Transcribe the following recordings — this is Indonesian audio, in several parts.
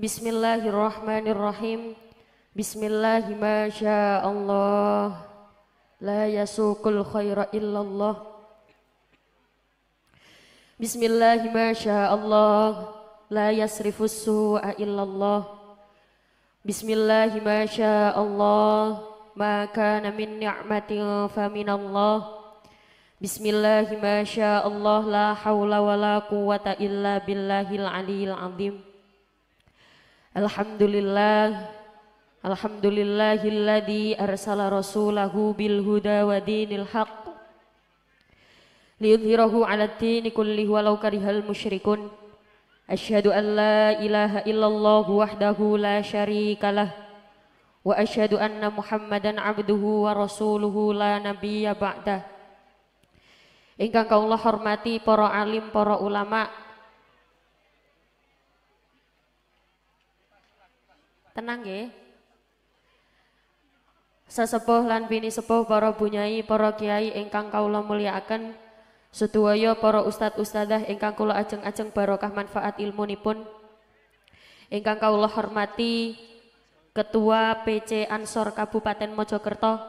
Bismillahirrahmanirrahim. Bismillahirrahmanirrahim. La yasukul khaira illallah. Bismillahirrahmanirrahim. La yasrifus su'a illallah. Bismillahirrahmanirrahim. Ma kana min ni'matin fa minallah. Bismillahirrahmanirrahim. La haula wa la quwata illa billahil aliyil azim. Alhamdulillah Alhamdulillahilladzi arsala rasulahu bil huda wa dinil haqq liyudhhirahu 'ala ad-dini kullihi walau karihal musyrikun Asyhadu an la ilaha illallah wahdahu la syarikalah wa asyhadu anna Muhammadan 'abduhu wa rasuluhu la nabiyya ba'dah Ingkang kaulah hormati para alim para ulama' Tenang ya. Sesepuh lan bini sepuh para bunyai, para kiai ingkang kaula mulyakaken, sedaya para ustad ustadzah ingkang kula ajeng-ajeng barokah manfaat ilmu pun Ingkang kaula hormati Ketua PC Ansor Kabupaten Mojokerto,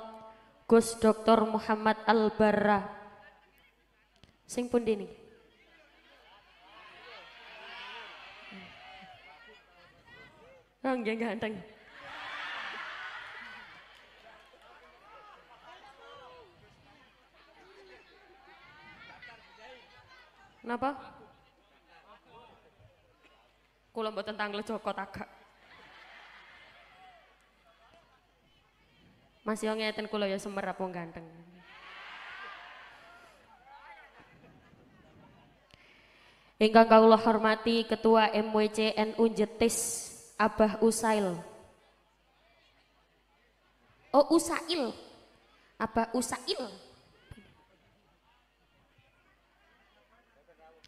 Gus Dr. Muhammad Al-Barra Sing pundi nih? Oh, enggak ganteng. Kenapa? Kula mboten tentang Joko tagak. Mas yo ngeten kula ya semer apa ganteng. Ingkang kawula hormati Ketua MWC NU Jetis Abah Usail. Oh Usail, Abah Usail.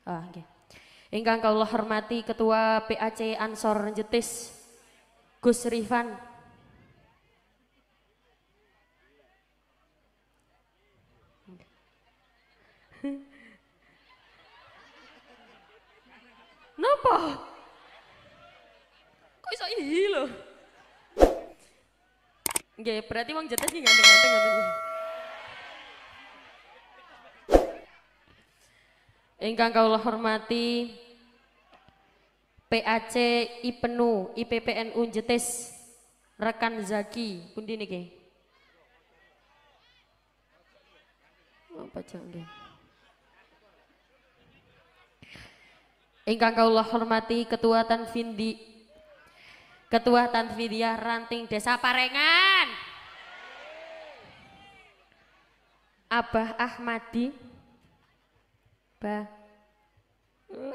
Oh, okay. Ingkang kaulah hormati Ketua PAC Ansor Jetis Gus Rifan. Napa? Iya lo, Nggih, berarti wong jetes sih ganteng-ganteng ngoten iki. Ingkang kawula hormati PAC IPNU IPPNU Jetes rekan Zaki pundi niki? Apa jek Engkang Ingkang kawula hormati Ketua Tanfindi Ketua Tanfidia Ranting Desa Parengan. Abah Ahmadi. Ba.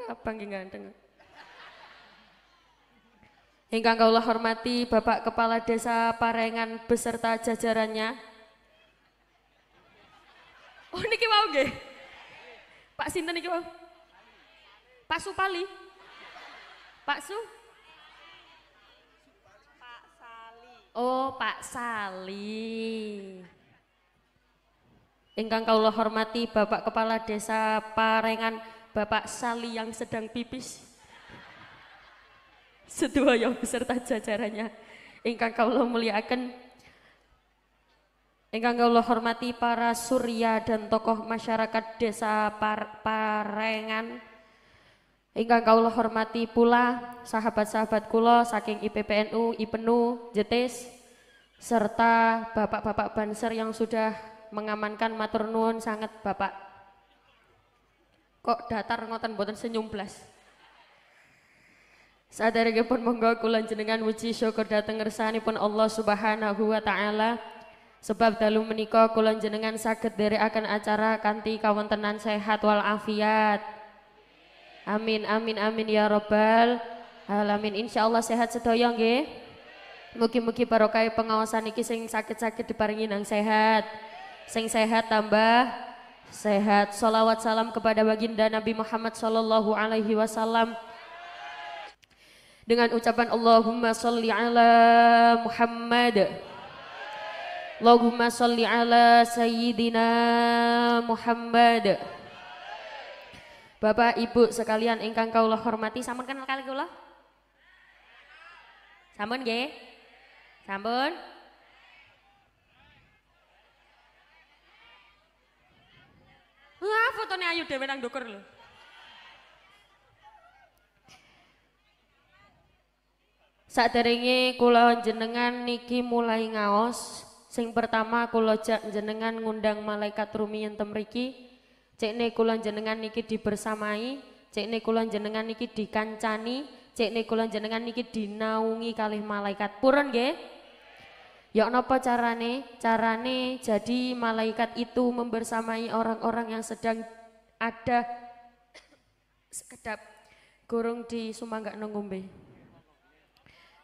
Abang nggih ganteng. Hingga kau hormati Bapak Kepala Desa Parengan beserta jajarannya. Oh niki wau nggih. Pak sinten niki wau? Pak Supali. Pak Su. Oh, Pak Sali. Ingkang kaulah hormati Bapak Kepala Desa Parengan Bapak Sali yang sedang pipis. yang beserta jajarannya. Ingkang kaulah muliakan Ingkang kaulah hormati para surya dan tokoh masyarakat Desa Par Parengan Ingkang kau hormati pula sahabat-sahabat kula saking IPPNU, IPENU, Jetis, serta bapak-bapak banser yang sudah mengamankan matur sangat bapak. Kok datar ngoten boten senyum blas. Saderengipun monggo kula jenengan muji syukur dhateng pun Allah Subhanahu wa taala. Sebab dalu menika kula jenengan saged akan acara kanti kanthi tenan sehat wal afiat. Amin amin amin ya robbal alamin. Insya Allah sehat yang nggih. Mugi-mugi barokah pengawasan iki sing sakit-sakit diparingi nang sehat. Sing sehat tambah sehat. Salawat salam kepada baginda Nabi Muhammad sallallahu alaihi wasallam dengan ucapan Allahumma salli ala Muhammad Allahumma salli ala sayyidina Muhammad Bapak Ibu sekalian ingkang kaulah hormati sampun kenal kali kula? Sampun nggih? Sampun? Wah, fotone ayu dhewe nang ndukur Saat teringi, kula jenengan niki mulai ngaos, sing pertama kula jak jenengan ngundang malaikat rumi yang temriki cekne kulan jenengan niki dibersamai cekne kulan jenengan niki dikancani cekne kulan jenengan niki dinaungi kalih malaikat purun ge? Ya napa carane? Carane jadi malaikat itu membersamai orang-orang yang sedang ada sekedap gurung di sumanggak ngombe.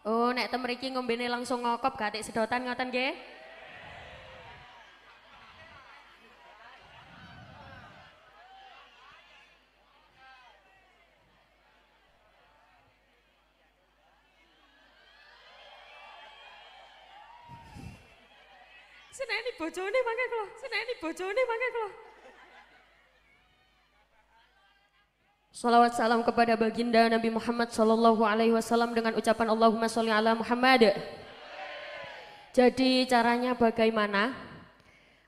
Oh, nek temeriki ngombene langsung ngokop gatik sedotan ngotan ge. Seneni bojone mangke kula, seneni bojone mangke kula. Salawat salam kepada baginda Nabi Muhammad Sallallahu Alaihi Wasallam dengan ucapan Allahumma sholli ala Muhammad. Jadi caranya bagaimana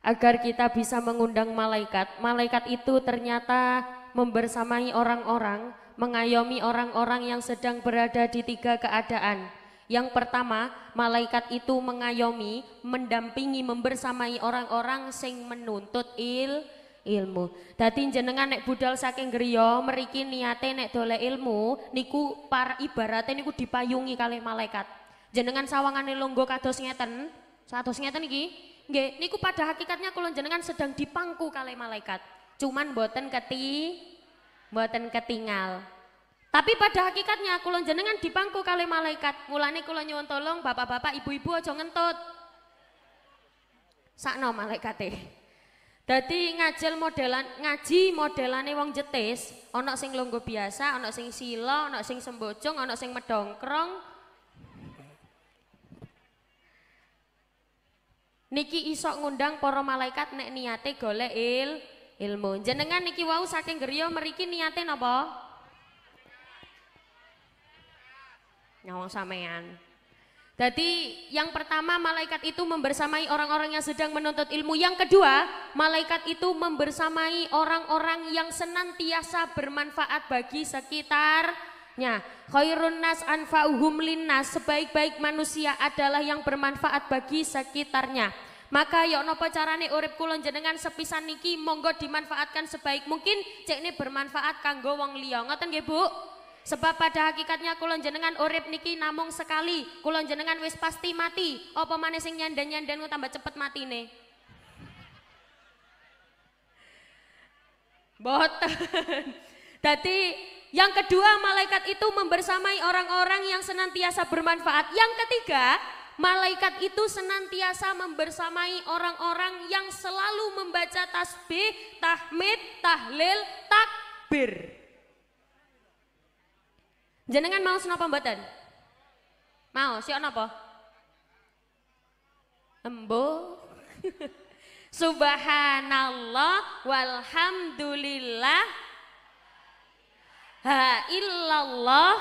agar kita bisa mengundang malaikat? Malaikat itu ternyata membersamai orang-orang, mengayomi orang-orang yang sedang berada di tiga keadaan. Yang pertama, malaikat itu mengayomi, mendampingi, membersamai orang-orang sing menuntut il ilmu. Dadi jenengan nek budal saking griya mriki niate nek dolek ilmu niku par ibarate niku dipayungi kali malaikat. Jenengan sawangane longgo kados ngeten, satu ngeten iki. Nggih, niku pada hakikatnya kula jenengan sedang dipangku kali malaikat. Cuman boten keti boten ketingal. Tapi pada hakikatnya aku kulon jenengan dipangku kali malaikat. Mulane kulon nyuwun tolong bapak-bapak, ibu-ibu aja ngentut. Sakno malaikate. Dadi ngajil modelan ngaji modelane wong jetis, ana sing longgo biasa, ana sing silo, ana sing sembojong, ana sing medongkrong. Niki isok ngundang poro malaikat nek niate golek il, ilmu. Jenengan niki wau saking griya mriki niate napa? nyawang sampean. Jadi yang pertama malaikat itu membersamai orang-orang yang sedang menuntut ilmu. Yang kedua malaikat itu membersamai orang-orang yang senantiasa bermanfaat bagi sekitarnya. Khairun nas anfa'uhum linnas sebaik-baik manusia adalah yang bermanfaat bagi sekitarnya. Maka ya nopo carane urip kulon jenengan sepisan niki monggo dimanfaatkan sebaik mungkin cek ini bermanfaat kanggo wong liya. Ngoten nggih Bu? Sebab pada hakikatnya kulon jenengan urip niki namung sekali, kulon jenengan wis pasti mati. Apa maneh sing nyandan-nyandan tambah cepet matine? Boten. Dadi yang kedua malaikat itu membersamai orang-orang yang senantiasa bermanfaat. Yang ketiga, malaikat itu senantiasa membersamai orang-orang yang selalu membaca tasbih, tahmid, tahlil, takbir. Jenengan mau senapa mboten? Mau, sih apa? Embo. Subhanallah walhamdulillah ha illallah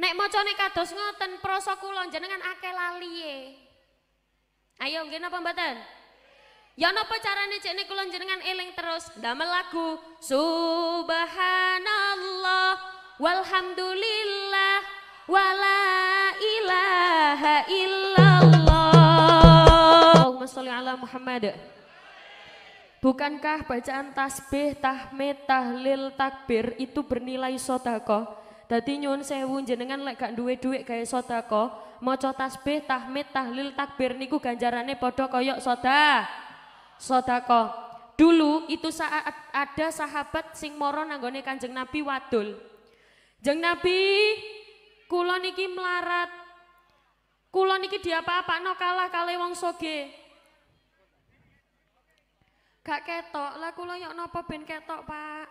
Nek nek kados ngoten prasa kula jenengan akeh laliye. Ayo nggih napa mboten? Ya napa carane cek nek kula jenengan eling terus ndamel lagu Subhanallah walhamdulillah wala ilaha illallah. Allahumma sholli ala Muhammad. Bukankah bacaan tasbih, tahmid, tahlil, takbir itu bernilai sodakoh? Dadi nyuwun sewu jenengan lek gak duwe dhuwit gawe sedekah, maca tasbih, tahmid, tahlil, takbir niku ganjarane padha koyok sedekah. Sodako. Dulu itu saat ada sahabat sing moro nanggone kanjeng Nabi wadul. Jeng Nabi kula niki melarat. Kula niki diapa No kalah kalih wong soge. Gak ketok, lah kula yuk napa ben ketok, Pak.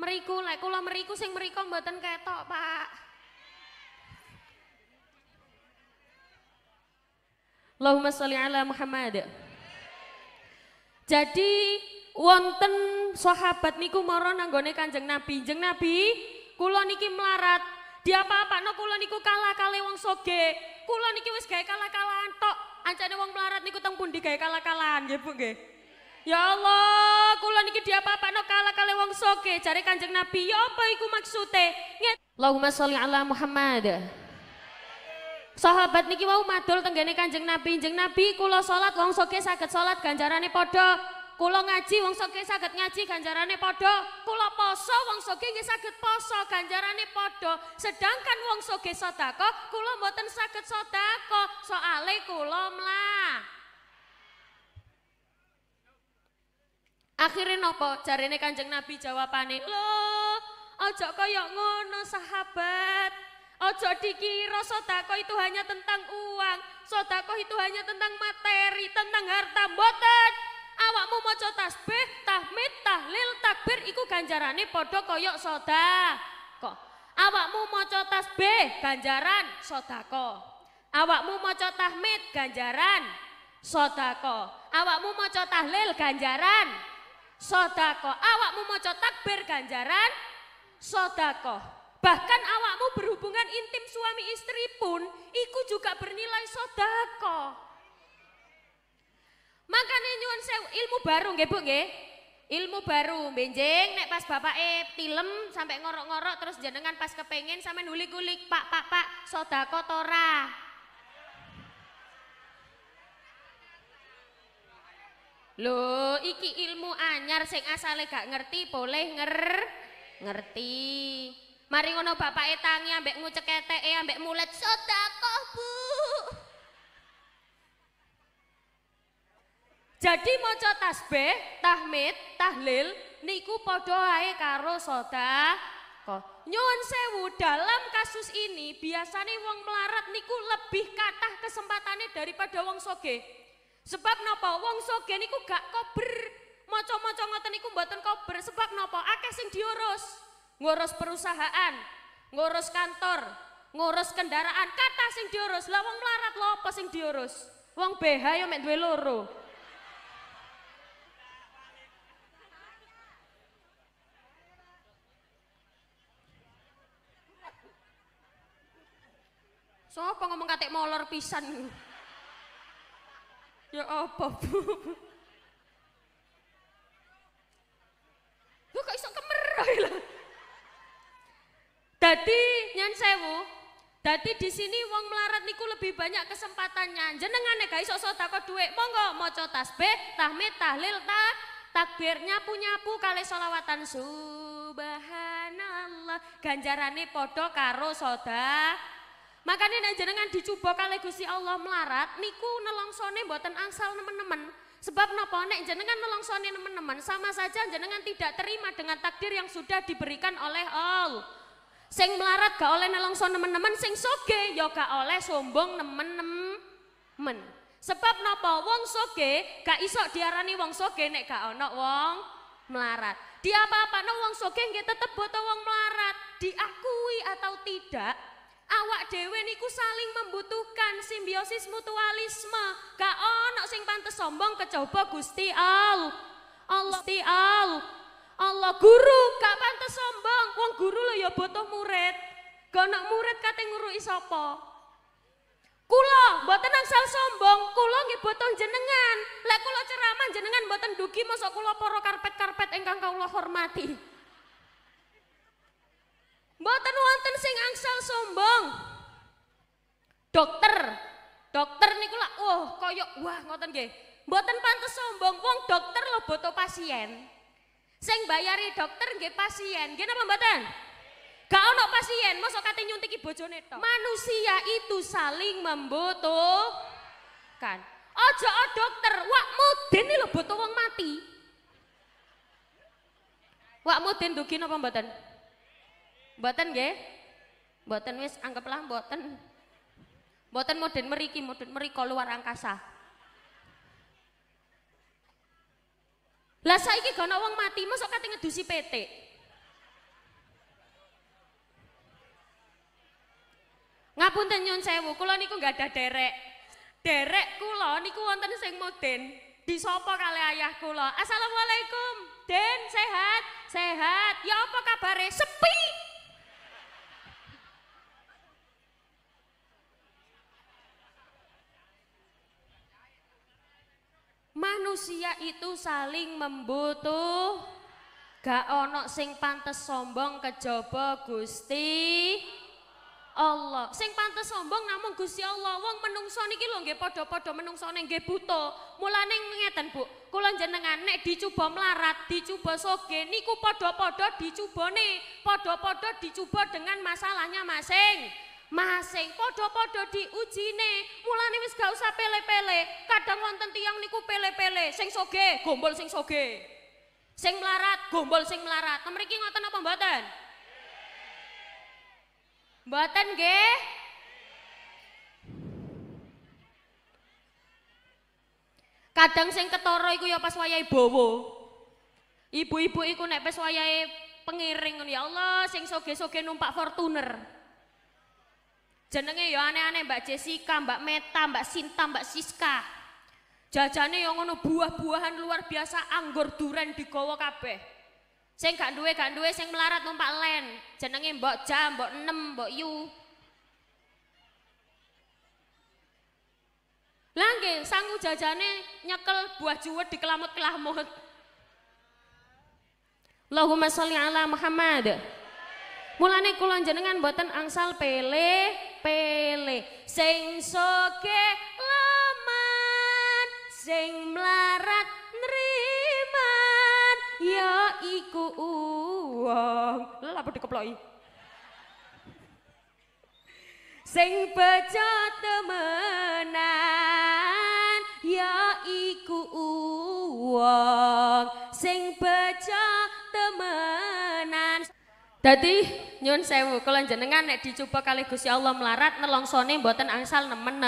Meriku, lah, kula meriku sing mriko mboten ketok, Pak. Allahumma sholli ala Muhammad. Jadi wonten sahabat niku mara nanggone Kanjeng Nabi. jeng Nabi, kula niki melarat. Dia apa no kula niku kalah-kale wong soge. Kula niki wis gawe kalah-kalahan tok. Ancane wong melarat niku teng pundi gawe kalah-kalahan nggih Bu nggih. Ya Allah, kula niki diapa no kalah-kale wong soge. Jare Kanjeng Nabi, ya apa iku maksude? Allahumma sholli ala Muhammad. Sahabat niki wau madul tenggene Kanjeng Nabi. Kanjeng Nabi kula salat wong soke saged salat ganjarane padha. Kula ngaji wong soke saged ngaji ganjarane padha. Kula poso wong soke nggih saged poso ganjarane padha. Sedangkan wong soke sedekah kula mboten saged sedekah soale kula mlah. Akhire napa jarene Kanjeng Nabi jawabane, "Lho, aja kaya ngono sahabat." Ojo dikira sodako itu hanya tentang uang, sodako itu hanya tentang materi, tentang harta, mboten. Awakmu cota tasbih, tahmid, tahlil, takbir iku ganjarane podo koyok soda. Kok awakmu cota tasbih ganjaran sodako. Awakmu cota tahmid ganjaran sodako. Awakmu cota tahlil ganjaran sodako. Awakmu moco takbir ganjaran sodako. Bahkan awakmu berhubungan intim suami istri pun, iku juga bernilai sodako. Makanya nyuwun sewu ilmu baru nggih Bu nggih. Ilmu baru, benjeng. nek pas bapak e tilem sampai ngorok-ngorok terus jenengan pas kepengen sampe nulik-ulik, Pak, Pak, Pak, sodako tora. Lo iki ilmu anyar sing asale gak ngerti boleh nger ngerti. Mari ngono bapak etangi ambek ngucek eteke ambek mulet Bu. Jadi maca tasbih, tahmid, tahlil niku podohai ae karo kok. Nyuwun sewu dalam kasus ini biasanya wong melarat niku lebih kathah kesempatannya daripada wong soge. Sebab napa wong soge niku gak kober. maca cok ngoten niku mboten kober sebab napa akeh sing diurus ngurus perusahaan, ngurus kantor, ngurus kendaraan, kata sing diurus, lah wong melarat lo apa sing diurus? Wong BH yo ya mek duwe loro. Sopo ngomong katik molor pisan. Ya apa, Bu? Lu kok iso kemerah lah. Dadi nyen sewu, dadi di sini wong melarat niku lebih banyak kesempatannya. Jenengane guys sok-sok takok dhuwit, monggo maca tasbih, tahmid, tahlil, ta takbirnya punya pu kali solawatan subhanallah ganjarane podo karo soda makanya nek jenengan dicoba kali gusi Allah melarat niku nelongsone buatan angsal nemen-nemen sebab nopo nek jenengan nelongsone nemen-nemen sama saja jenengan tidak terima dengan takdir yang sudah diberikan oleh Allah Sing melarat gak oleh nelongso nemen-nemen, sing soge ya gak oleh sombong nemen-nemen. Sebab napa wong soge gak isok diarani wong soge nek gak ono wong melarat. Dia apa-apa no wong soge nggih tetep boto wong melarat, diakui atau tidak awak dhewe niku saling membutuhkan simbiosis mutualisme. Gak ono sing pantes sombong kecoba Gusti al Allah Gusti al Allah guru gak pantas sombong. Wong guru lo ya butuh murid. Gak nak murid kate ngurui sopo Kulo mboten angsal sombong, kulo nggih butuh jenengan. Lek kulo ceramah jenengan mboten dugi masuk kulo para karpet-karpet ingkang kawula hormati. buatan wonten sing angsal sombong. Dokter, dokter nih lak oh koyok wah ngoten nggih. Buatan pantas sombong, wong dokter lo butuh pasien. Seng bayari dokter nggih pasien. Nggih napa mboten? Gak ono pasien, mosok kate nyuntiki bojone tok. Manusia itu saling membutuhkan. Ojo o dokter, wak mudin lho butuh wong mati. Wak mudin dugi napa mboten? Mboten nggih? Mboten wis anggaplah mboten. Mboten mudin meriki, mudin meriko luar angkasa. Lah saiki gak ana wong mati, mosok kating ngedusi PT. Ngapunten nyun sewu, kula niku gak derek. Derek kula niku wonten sing moden. Disopo kali ayah kula. Assalamualaikum. Den sehat, sehat. Ya apa kabare? Sepi. manusia itu saling membutuh gak ono sing pantes sombong kejaba Gusti Allah sing pantes sombong namung Gusti Allah wong menungso niki lho nggih padha-padha menungso nggih buto, mulane ngeten Bu kula jenengan nek dicoba melarat dicoba soge niku padha-padha dicubone padha-padha dicoba dengan masalahnya masing masing padha-padha diujine mulane wis gak usah pele-pele kadang wonten tiang niku pele-pele sing soge gombol sing soge sing melarat gombol sing melarat mriki ngoten apa mboten mboten nggih kadang sing ketara iku ya pas wayahe bowo ibu-ibu iku nek pas wayahe pengiring ya Allah sing soge-soge numpak Fortuner Jenenge ya aneh-aneh Mbak Jessica, Mbak Meta, Mbak Sinta, Mbak Siska. Jajane yang ngono buah-buahan luar biasa anggur duren kowe kabeh. Sing gak duwe gak duwe sing melarat numpak len. Jenenge Mbok Jam, Mbok Nem, Mbok Yu. Langge sangu jajane nyekel buah juwet di kelamut kelamut Allahumma sholli ala Muhammad. Mulane kula jenengan mboten angsal pele pele sing soke leman sing melarat neriman ya iku uang lha padha keploi, sing bejo temenan ya iku uang sing bejo temenan dadi nyun sewu kalau jenengan nek dicoba kali gusi Allah melarat nelongsone buatan angsal nemen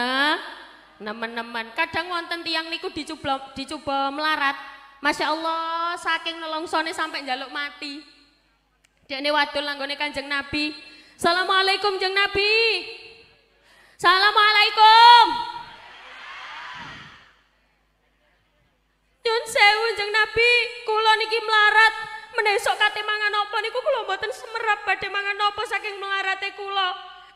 nemen-nemen kadang wonten tiang niku dicoba dicoba melarat Masya Allah saking nelongsone sampai jaluk mati Dekne wadul langgone Kanjeng Nabi Assalamualaikum Jeng Nabi Assalamualaikum Nyun sewu Jeng Nabi kulo niki melarat Menawi kate mangan apa niku kula mboten semerap badhe mangan apa saking mlarate kula.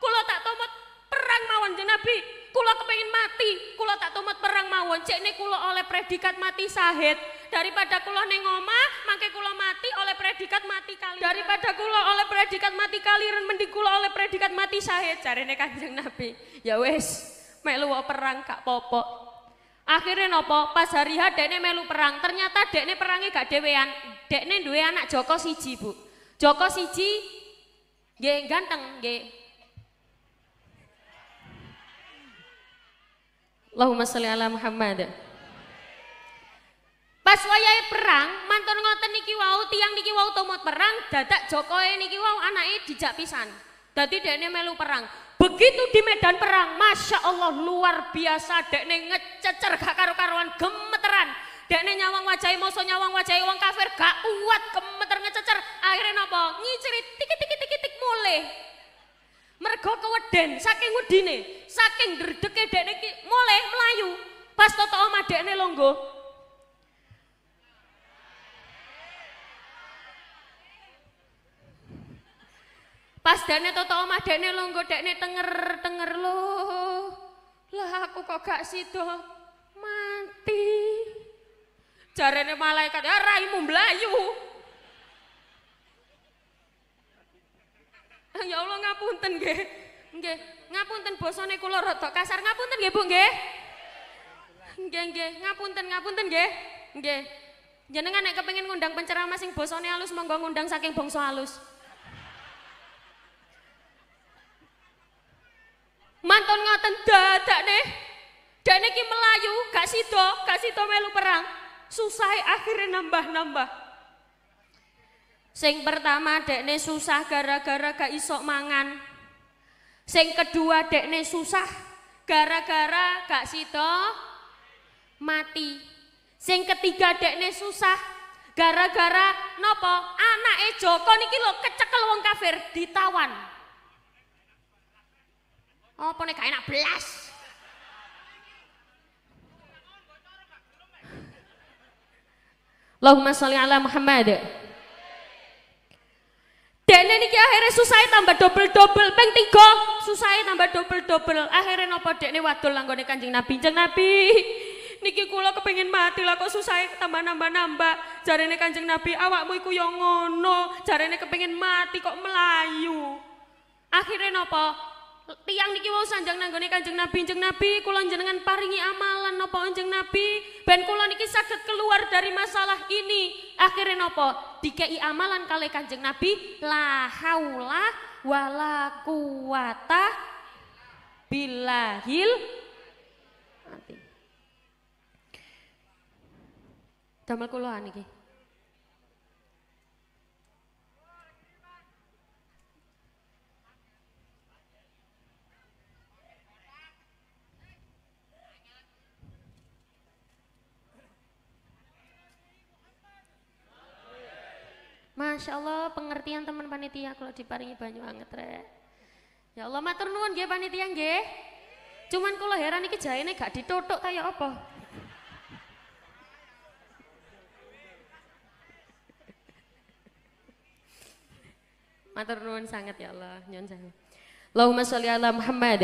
Kula tak tomot perang mawon nabi Kula kepengin mati. Kula tak tomot perang mawon. Cek niku kula oleh predikat mati sahid. Daripada kula ning omah mangke kula mati oleh predikat mati kali. Daripada kula oleh predikat mati kali ren mending kula oleh predikat mati sahid jarene Kanjeng Nabi. Ya wis, melu perang gak popok. Akhirnya nopo pas hari H dekne melu perang, ternyata dekne perangnya gak dewean, dekne dua anak Joko siji bu. Joko siji, gak ganteng gak. Allahumma sholli ala Muhammad. Pas wayahe perang, mantan ngoten niki wau tiang niki wau tomot perang, dadak Jokoe niki wau anake dijak pisan. Tadi dekne melu perang. Begitu di medan perang, masya Allah luar biasa. Dekne ngececer gak karu-karuan gemeteran. Dekne nyawang wajahi moso nyawang wajahi wong kafir gak kuat gemeter ngececer. Akhirnya nopo ngiciri tiki tiki tiki tik mulai. Mergo keweden saking udine saking derdeke dekne mulai melayu. Pas toto omah dekne longgo, Pas dene toto omah dene longgo dene tenger tenger lo. Lah aku kok gak sido mati. Jarene malaikat ya raimu mlayu. Ah, ya Allah ngapunten nggih. Nggih, ngapunten basane kula rada kasar. Ngapunten nggih, Bu nggih. Nggih nggih, ngapunten ngapunten nggih. Nggih. Jenengan nek kepengin ngundang penceramah sing basane halus monggo ngundang saking bangsa halus. mantan ngoten dadak nih. Dan ini melayu, gak sido, gak sido melu perang. Susah e akhirnya nambah-nambah. Sing pertama dekne susah gara-gara gak isok mangan. Sing kedua dekne susah gara-gara gak sido mati. Sing ketiga dekne susah gara-gara nopo ejo, Joko niki lo kecekel wong kafir ditawan. Apa nih enak belas? Allahumma salli ala Muhammad. dan niki akhirnya susah tambah dobel-dobel, peng tiga susah tambah dobel-dobel. Akhirnya nopo dek ini wadul langgone Kanjeng Nabi. jeng Nabi, niki kula kepengin mati lah kok susah tambah nambah-nambah. Jarene Kanjeng Nabi, awakmu iku yang ngono, jarene kepengin mati kok melayu. Akhirnya nopo tiang niki wau sanjang nanggone Kanjeng Nabi, Kanjeng Nabi kula jenengan paringi amalan nopo Kanjeng Nabi ben kula niki saged keluar dari masalah ini. Akhirnya napa? Dikei amalan kali Kanjeng Nabi la haula wala quwata billahil Damel kula niki. Masya Allah pengertian teman panitia kalau diparingi banyak banget rek. Ya Allah matur nuwun nggih panitia nggih. Cuman kula heran iki jahene gak ditutuk kayak apa. Matur nuwun sangat ya Allah, nyun sangat. Allahumma sholli ala Muhammad.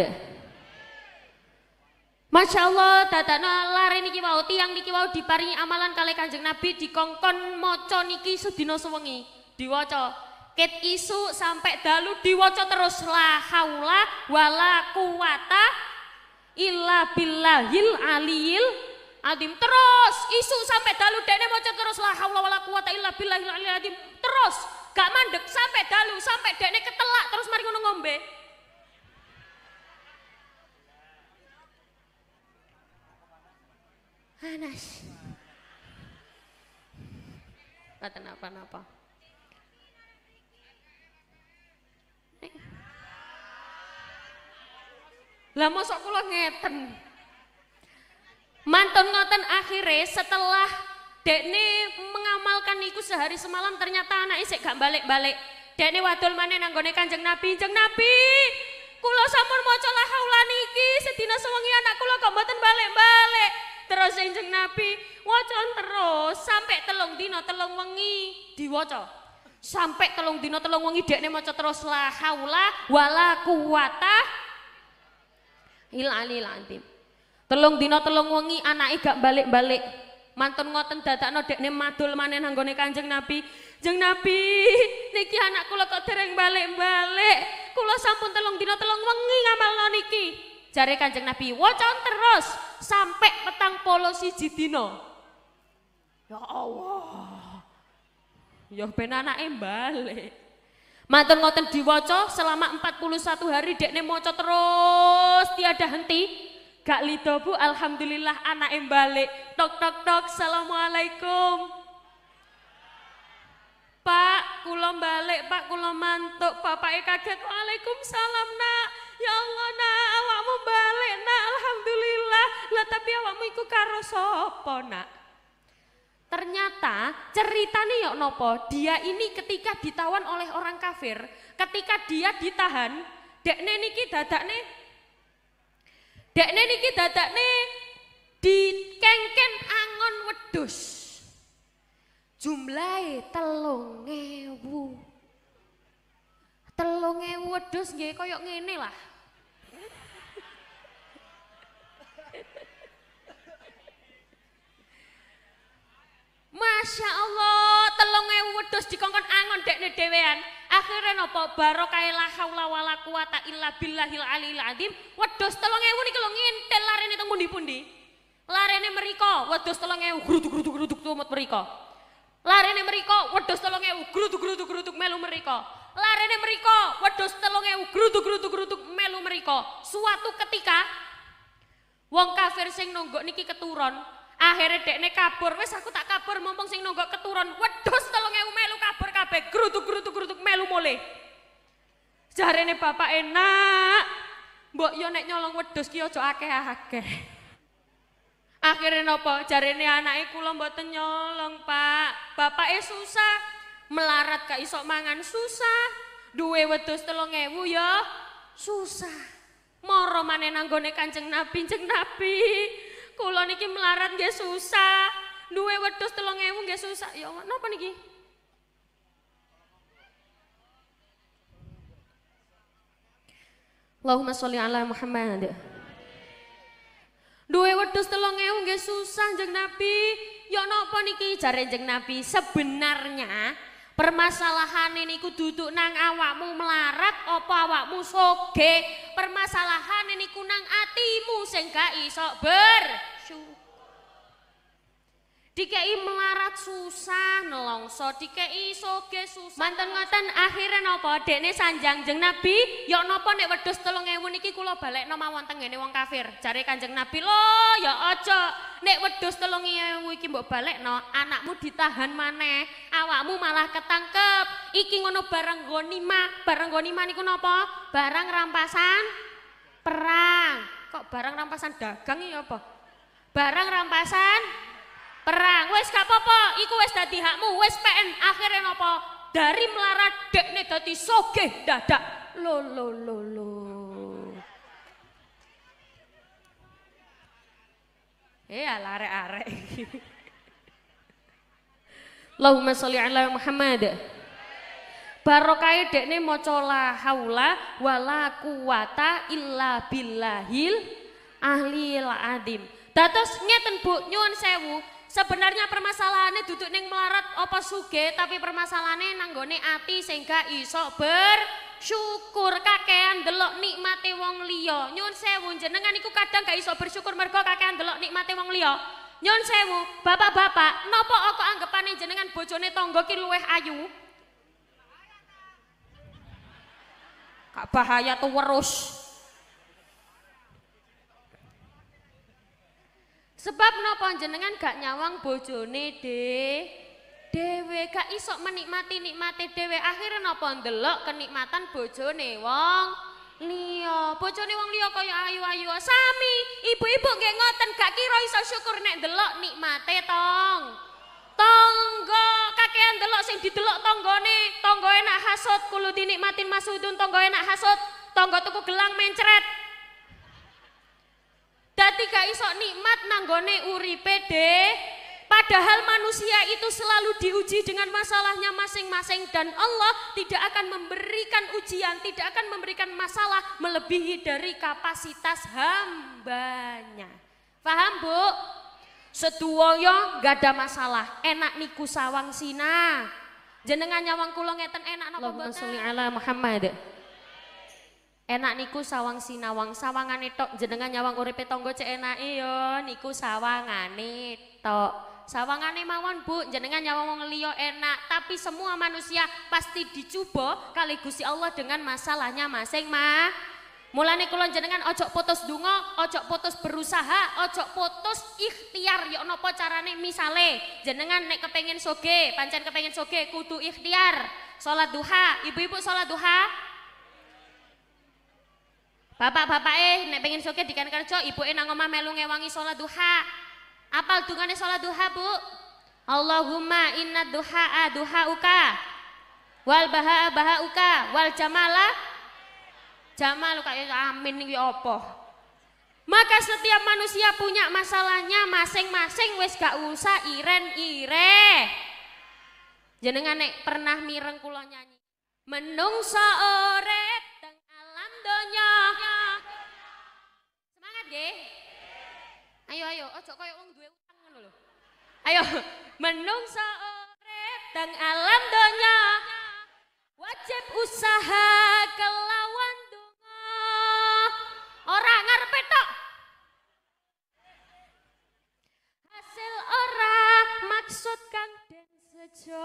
Masya Allah, dadakna lare niki wau tiang niki wau diparingi amalan kali Kanjeng Nabi dikongkon moco niki sedina sewengi, diwoco. Ket isu sampai dalu diwoco terus la haula wala kuwata illa billahil aliyil adim terus isu sampai dalu dene moco terus la haula wala kuwata illa billahil aliyil adim terus gak mandek sampai dalu sampai dene ketelak terus mari ngono ngombe panas kata apa napa eh. lah mosok kula ngeten mantun ngoten akhirnya setelah dekne mengamalkan niku sehari semalam ternyata anak isek gak balik-balik dekne wadul yang nanggone kanjeng nabi jeng nabi Kulo samur mau colah haula niki setina sewengi anak kulo. kok Kanjeng Nabi, wacaan terus sampai telung dino telung wengi diwaca. Sampai telung dino telung wengi dekne maca terus la haula wala quwata illa Telung dino telung wengi anak gak balik-balik. Mantun ngoten dadakno dekne madul maneh nanggone Kanjeng Nabi. Jeng Nabi, niki anak kula kok dereng balik-balik. Kula sampun telung dina telung wengi ngamalno niki. Jare Kanjeng Nabi, wocon terus sampai petang polo siji dino. Ya Allah. Ya ben anake balik. Matur ngoten diwaca selama 41 hari dekne maca terus tiada henti. Gak lido bu, alhamdulillah anake balik. Tok tok tok, assalamualaikum. Pak, kulo balik, Pak, kulo mantuk. Bapaknya kaget, waalaikumsalam nak. Ya Allah nak, awakmu balik nak, alhamdulillah. Lah tapi awakmu iku karo sapa, Nak? Ternyata ceritanya yuk nopo, dia ini ketika ditawan oleh orang kafir, ketika dia ditahan, dekne niki dadakne dadak nih di dikengken angon wedus. Jumlahe telung ewu. Telung ewu wedus nggih koyok ngene lah. Masya Allah, telung ewu wedus dikongkon angon dek dewean. Akhirnya nopo napa barokah la haula wala quwata illa billahil aliyil azim. Wedus telung ewu niki lho ngintil larene teng pundi Lari Larene meriko, wedus telung ewu gerutuk grutuk grutuk tumut Lari Larene meriko, wedus telung ewu gerutuk gerutuk gerutuk melu meriko. Lari Larene meriko, wedus telung ewu gerutuk gerutuk gerutuk melu meriko. Suatu ketika wong kafir sing nonggok niki keturun akhirnya dekne kabur wes aku tak kabur mumpung sing nunggu keturun wedus tolong ewu melu kabur kabe gerutuk gerutuk gerutuk melu mulai jari ini bapak enak mbok yo nek nyolong wedus kiyo jo ake ake akhirnya nopo jari ini anak iku lo nyolong pak bapak eh susah melarat gak isok mangan susah duwe wedus tolong ewu yo susah moro mane nanggone kanjeng nabi jeng nabi kula niki melarat nggih susah. Duwe wedhus 3000 nggih susah. Ya Allah, napa niki? Allahumma sholli ala Muhammad. Duwe wedhus 3000 nggih susah jeng Nabi. Ya napa niki jare jeng Nabi sebenarnya permasalahan ini ku duduk nang awakmu melarat opo awakmu soge permasalahan ini ku nang atimu sehingga isok ber dikei melarat susah nelongso dikei soge susah Manten ngoten akhirnya nopo dekne sanjang jeng nabi yok ya nopo nek wedus telung ewu niki kulo balik nama wanteng gini wong kafir cari kanjeng nabi lo ya ojo nek wedus telung ewu iki mbok balik no anakmu ditahan mana, awakmu malah ketangkep iki ngono barang gonima barang gonima niku nopo barang rampasan perang kok barang rampasan dagang ya apa barang rampasan wes gak apa-apa, iku wes dadi hakmu, wes PN. akhirnya napa? Dari melarat dekne dadi soge dadak. Lo lo lo lo. Eh alare ya arek Allahumma sholli ala Muhammad. Barokai dekne maca cola haula wala quwata illa billahil ahlil adim. tatos ngeten Bu, nyuwun sewu, Sebenarnya permasalahannya duduk neng melarat apa suge, tapi permasalahannya nanggone ati sehingga iso bersyukur kakean delok nikmate wong liya. Nyun sewu jenengan iku kadang gak iso bersyukur mergo kakean delok nikmate wong liya. Nyun sewu, bapak-bapak, nopo aku anggapane jenengan bojone tonggo ki luweh ayu? Kak bahaya tuh terus. Sebab napa jenengan gak nyawang bojone de dewe gak iso menikmati nikmate dewe akhir napa ndelok kenikmatan bojone wong liya bojone wong liya kaya ayu-ayu sami ibu-ibu nggih ngoten gak kira iso syukur nek ndelok nikmate tong tonggo kakean delok sing didelok tonggo nih tonggo enak hasut kulu dinikmatin masudun tonggo enak hasut tonggo tuku gelang mencret Dati gak iso nikmat nanggone uri pede. Padahal manusia itu selalu diuji dengan masalahnya masing-masing dan Allah tidak akan memberikan ujian, tidak akan memberikan masalah melebihi dari kapasitas hambanya. Paham Bu? Setuwoyo gak ada masalah, enak niku sawang sina. Jenengan nyawang kulo ngeten enak napa Allahumma salli ala Muhammad. Enak niku sawang sinawang, sawangan tok jenengan nyawang uripe tonggo cek enak yo niku sawangane tok. Sawangane mawon Bu, jenengan nyawang wong liya enak, tapi semua manusia pasti dicoba kali Gusti Allah dengan masalahnya masing ma. Mulane kula jenengan ojo putus dungo ojo putus berusaha, ojo putus ikhtiar yo ya nopo carane misale jenengan nek kepengin soge, pancen kepengin soge kudu ikhtiar. sholat duha, ibu-ibu sholat duha, Bapak-bapak eh, nek pengen soke dikan kerja, ibu eh nang omah melu ngewangi sholat duha. Apal dungane sholat duha bu? Allahumma inna duha'a duha'uka wal baha'a baha'uka wal jamala jamal kayak amin iki ya apa maka setiap manusia punya masalahnya masing-masing wis gak usah iren-ire jenengan nek pernah mireng kula nyanyi menungso ore donya. Semangat ge. Ayo ayo ojo koyo wong duwe utang ngono lho. Ayo menungso urip teng alam donya. Wajib usaha kelawan donga. Ora ngarepe tok. Hasil ora maksud kang den sejo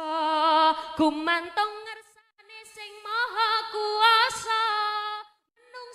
Kumantong ngersane sing maha kuasa.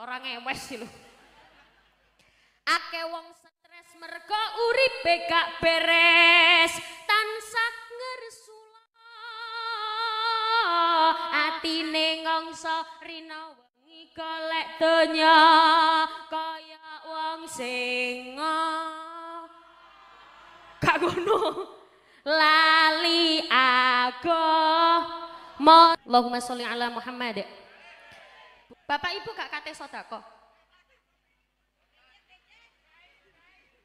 Seorang ngewes sih lu. Ake wong stres mergo uripe gak beres. Tansah ngersula. Atine ngongso rina wengi golek donya kaya wong sing kak ngono. Lali aku. Allahumma sholli ala Muhammad. Bapak Ibu gak kate sodako?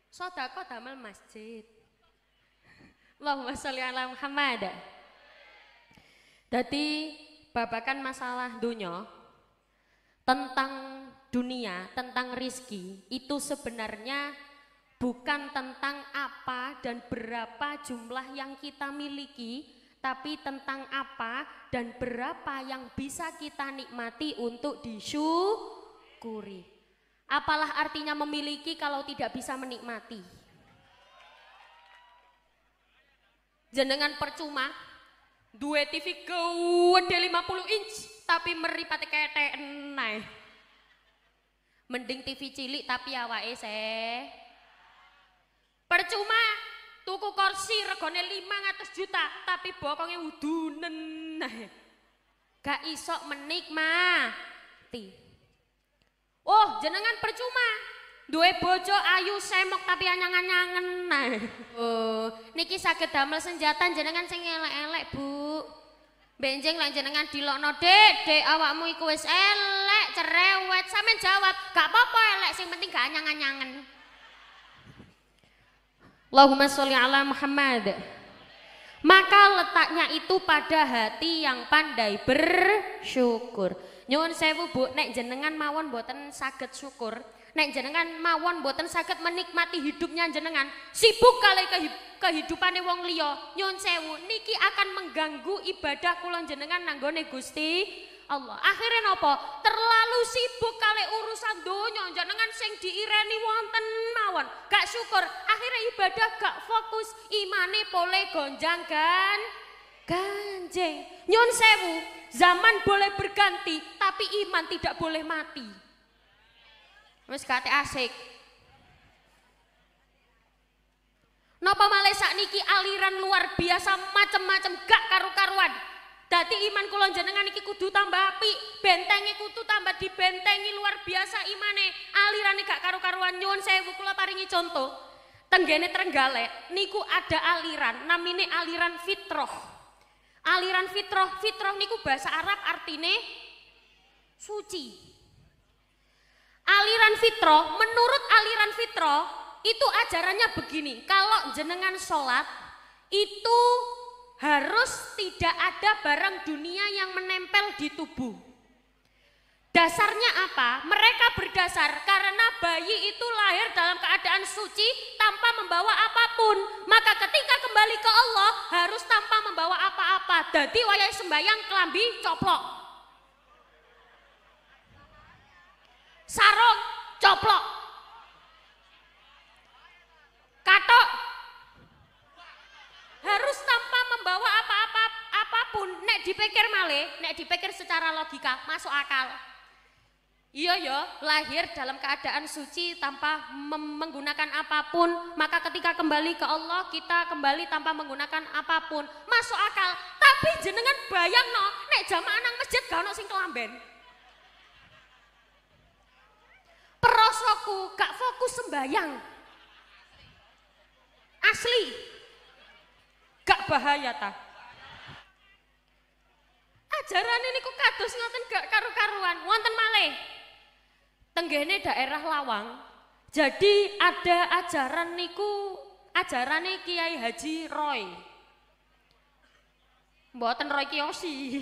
Sodako damel masjid. Allahumma sholli ala Muhammad. Jadi kan masalah dunia tentang dunia, tentang rizki itu sebenarnya bukan tentang apa dan berapa jumlah yang kita miliki, tapi tentang apa dan berapa yang bisa kita nikmati untuk disyukuri. Apalah artinya memiliki kalau tidak bisa menikmati? Jenengan percuma, dua TV gede 50 inch, tapi meripati ketek naik. Mending TV cilik tapi awae se. Percuma Tuku kursi regone 500 juta tapi bokongnya udunen. Gak isok menikmati. Oh, jenengan percuma. Dua bojo ayu semok tapi anyang nah. Oh, niki sakit damel senjata jenengan sing elek-elek, Bu. Benjing lan jenengan dilokno dek, dek awakmu iku wis elek, cerewet. sampe jawab, gak apa-apa elek, sing penting gak anyang-anyangen. Allahumma sholli ala Muhammad. Maka letaknya itu pada hati yang pandai bersyukur. Nyuwun sewu Bu, nek jenengan mawon boten saged syukur, nek jenengan mawon boten saged menikmati hidupnya jenengan, sibuk kali kehidupane wong liya. Nyuwun sewu niki akan mengganggu ibadah kula jenengan nanggone Gusti Allah. Akhirnya nopo terlalu sibuk kali urusan donya jenengan sing diireni wonten mawon. Gak syukur akhirnya ibadah gak fokus imane pole gonjang kan ganjeng. Nyun sewu, zaman boleh berganti tapi iman tidak boleh mati. Wis kate asik. Napa malah niki aliran luar biasa macam-macam gak karu-karuan. Dadi iman kulon jenengan iki kudu tambah api, bentenge kudu tambah dibentengi luar biasa imane. aliran gak karu-karuan nyuwun saya bukula paringi contoh. Tenggene terenggalek, niku ada aliran, namine aliran fitroh. Aliran fitroh, fitroh niku bahasa Arab artine suci. Aliran fitroh, menurut aliran fitroh itu ajarannya begini, kalau jenengan sholat itu harus tidak ada barang dunia yang menempel di tubuh. Dasarnya apa? Mereka berdasar karena bayi itu lahir dalam keadaan suci tanpa membawa apapun. Maka ketika kembali ke Allah harus tanpa membawa apa-apa. Jadi wayang sembayang kelambi coplok. Sarung coplok. Katok membawa apa-apa apapun nek dipikir male, nek dipikir secara logika masuk akal. Iya ya, lahir dalam keadaan suci tanpa menggunakan apapun, maka ketika kembali ke Allah kita kembali tanpa menggunakan apapun, masuk akal. Tapi jenengan bayang no, nek jamaah nang masjid gak ono sing kelamben. Perosoku gak fokus sembayang. Asli. Gak bahaya ta. Ajaran ini kok kados ngoten gak karu-karuan, wonten malih. Tenggene daerah Lawang, jadi ada ajaran niku ajarane Kiai Haji Roy. Mboten Roy Kiyoshi.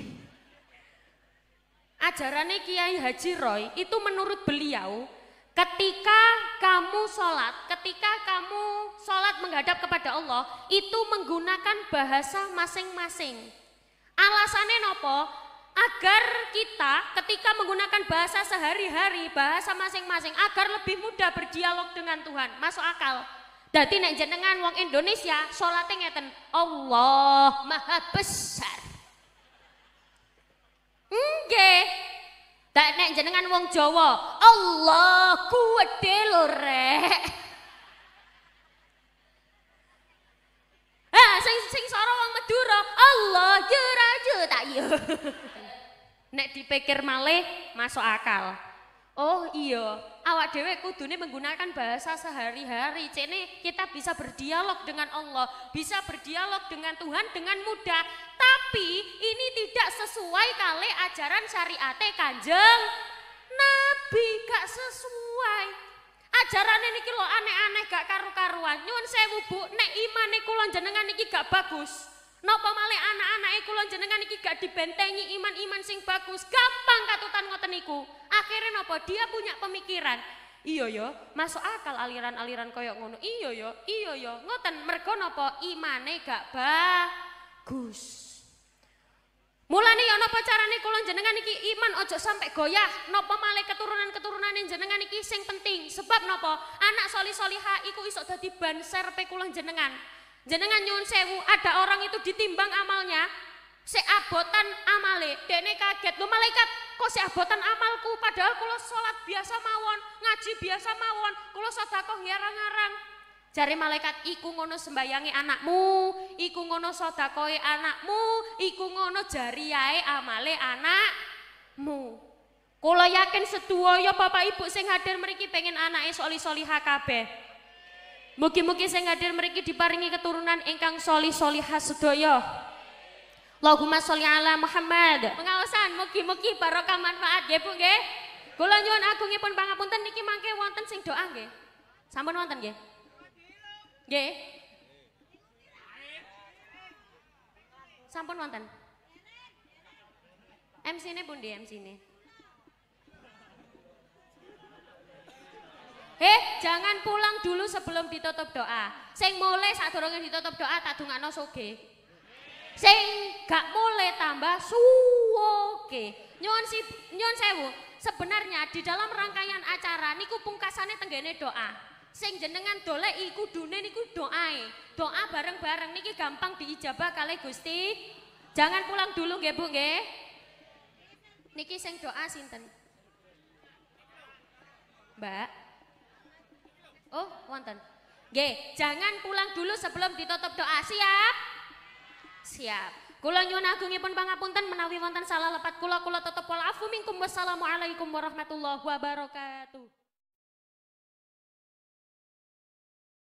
Ajaran Kiai Haji Roy itu menurut beliau ketika kamu sholat, ketika kamu sholat menghadap kepada Allah itu menggunakan bahasa masing-masing. Alasannya nopo? Agar kita ketika menggunakan bahasa sehari-hari, bahasa masing-masing, agar lebih mudah berdialog dengan Tuhan. Masuk akal. Dari nek jenengan wong Indonesia sholatnya ngeten, Allah Maha Besar. Nge, tak nek jenengan wong Jawa, Allah kuat lho Ah, sing sing sorong wong Madura, Allah juraju tak yo. Iya. Nek dipikir malih masuk akal. Oh iya, awak ku kudune menggunakan bahasa sehari-hari. Cene kita bisa berdialog dengan Allah, bisa berdialog dengan Tuhan dengan mudah. Tapi ini tidak sesuai kali ajaran syariate Kanjeng Nabi, gak sesuai. ajaran ini lo aneh-aneh gak karu-karuan nyun sewu bu nek imane iku jenengan iki gak bagus nopo male anak-anak iku jenengan iki gak dibentengi iman-iman sing bagus gampang katutan ngoten iku akhirnya nopo dia punya pemikiran iyo yo masuk akal aliran-aliran kaya ngono iyo yo iyo yo ngoten mergo nopo imane gak bagus Mulane ya napa carane kula jenengan iki iman ojo sampe goyah napa malah keturunan-keturunan jenengan iki sing penting sebab napa anak soli-soliha iku iso dadi banser serpe kula jenengan jenengan nyun sewu ada orang itu ditimbang amalnya seabotan amale dene kaget lo malaikat kok seabotan amalku padahal kula salat biasa mawon ngaji biasa mawon kula sedekah ngarang-ngarang Jare malaikat iku ngono sembayangi anakmu, iku ngono sodakoe anakmu, iku ngono jariyae amale anakmu. Kulo yakin ya Bapak Ibu sing hadir meriki pengen anaknya soli soli HKB. Mugi-mugi sing hadir meriki diparingi keturunan engkang soli soli sedoyo. Allahumma sholli ala Muhammad. Pengawasan mugi-mugi barokah manfaat nggih Bu nggih. Kula nyuwun agungipun pangapunten niki mangke wonten sing doang nggih. Sampun wonten nggih. G, Sampun wonten. mc pun di mc ini. Heh, jangan pulang dulu sebelum ditutup doa. Sing mulai sadurunge ditutup doa tak no soge. Sing gak mulai tambah suwoge. Nyon si, saya sewu, sebenarnya di dalam rangkaian acara niku pungkasane tenggene doa sing jenengan iku dune niku doae. Doa bareng-bareng niki gampang diijabah kali Gusti. Jangan pulang dulu nggih Bu nggih. Niki sing doa sinten? Mbak. Oh, wonten. Nggih, jangan pulang dulu sebelum ditutup doa. Siap? Siap. Kula nyuwun agungipun pangapunten menawi wonten salah lepat kula kula tetep wal afu minkum wassalamualaikum warahmatullahi wabarakatuh.